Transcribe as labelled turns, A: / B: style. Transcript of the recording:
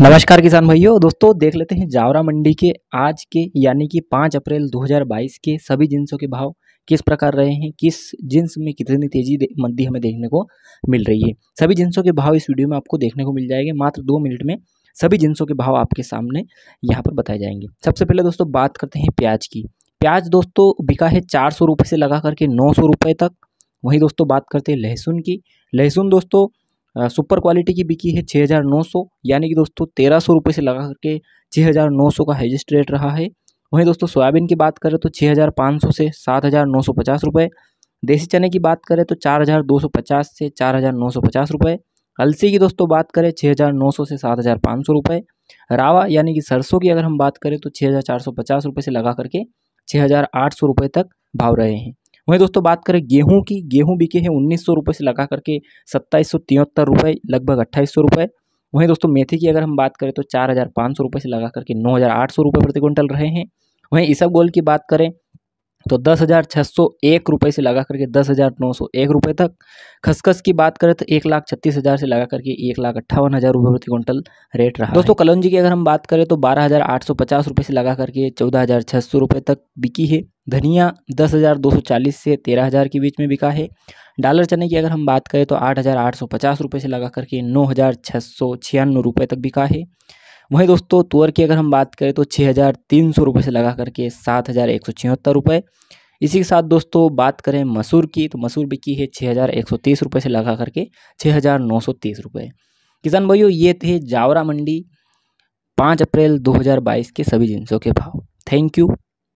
A: नमस्कार किसान भाइयों दोस्तों देख लेते हैं जावरा मंडी के आज के यानी कि 5 अप्रैल 2022 के सभी जिन्सों के भाव किस प्रकार रहे हैं किस जिन्स में कितनी तेजी मंदी हमें देखने को मिल रही है सभी जिन्सों के भाव इस वीडियो में आपको देखने को मिल जाएंगे मात्र दो मिनट में सभी जिन्सों के भाव आपके सामने यहाँ पर बताए जाएंगे सबसे पहले दोस्तों बात करते हैं प्याज की प्याज दोस्तों बिका है चार सौ से लगा करके नौ सौ तक वहीं दोस्तों बात करते हैं लहसुन की लहसुन दोस्तों सुपर क्वालिटी की बिकी है 6900 यानी कि दोस्तों तेरह सौ रुपये से लगा करके 6900 का हाइजेस्ट रेट रहा है वहीं दोस्तों सोयाबीन की बात करें तो 6500 से पचास रुपए देसी चने की बात करें तो 4250 से पचास रुपए अलसी की दोस्तों बात करें 6900 से सौ रुपए रावा यानी कि सरसों की अगर हम बात करें तो पचास रुपए से लगा करके सौ रुपए तक भाव रहे हैं वहीं दोस्तों बात करें गेहूं की गेहूं बिके हैं उन्नीस सौ रुपये से लगा करके सत्ताईस सौ तिहत्तर रुपये लगभग अट्ठाईस सौ रुपये वहीं दोस्तों मेथी की अगर हम बात करें तो चार हज़ार पाँच सौ रुपये से लगा करके नौ हज़ार आठ सौ रुपये प्रति क्विंटल रहे हैं वहीं इसब गोल की बात करें तो दस हज़ार छः सौ एक रुपये से लगा करके दस हज़ार नौ सौ एक रुपये तक खसखस की बात करें तो एक लाख छत्तीस हज़ार से लगा करके एक लाख अट्ठावन हज़ार रुपये प्रति क्विंटल रेट रहा दोस्तों कलौजी की अगर हम बात करें तो बारह हज़ार आठ सौ पचास रुपये से लगा करके चौदह हज़ार छः सौ रुपये तक बिकी है धनिया दस हज़ार दो सौ चालीस से तेरह हज़ार के बीच में बिका है डालर चने की अगर हम बात करें तो आठ हज़ार आठ सौ पचास रुपये से लगा करके नौ हज़ार छः सौ छियानवे रुपये तक बिका है वहीं दोस्तों तुअर की अगर हम बात करें तो छः हज़ार तीन सौ रुपये से लगा करके सात हज़ार एक सौ छिहत्तर रुपये इसी के साथ दोस्तों बात करें मसूर की तो मसूर बिकी है छः हज़ार एक सौ तीस रुपये से लगा करके छः हज़ार नौ सौ तीस रुपये किसान भाइयों ये थे जावरा मंडी पाँच अप्रैल दो हज़ार बाईस के सभी जिनसों के भाव थैंक यू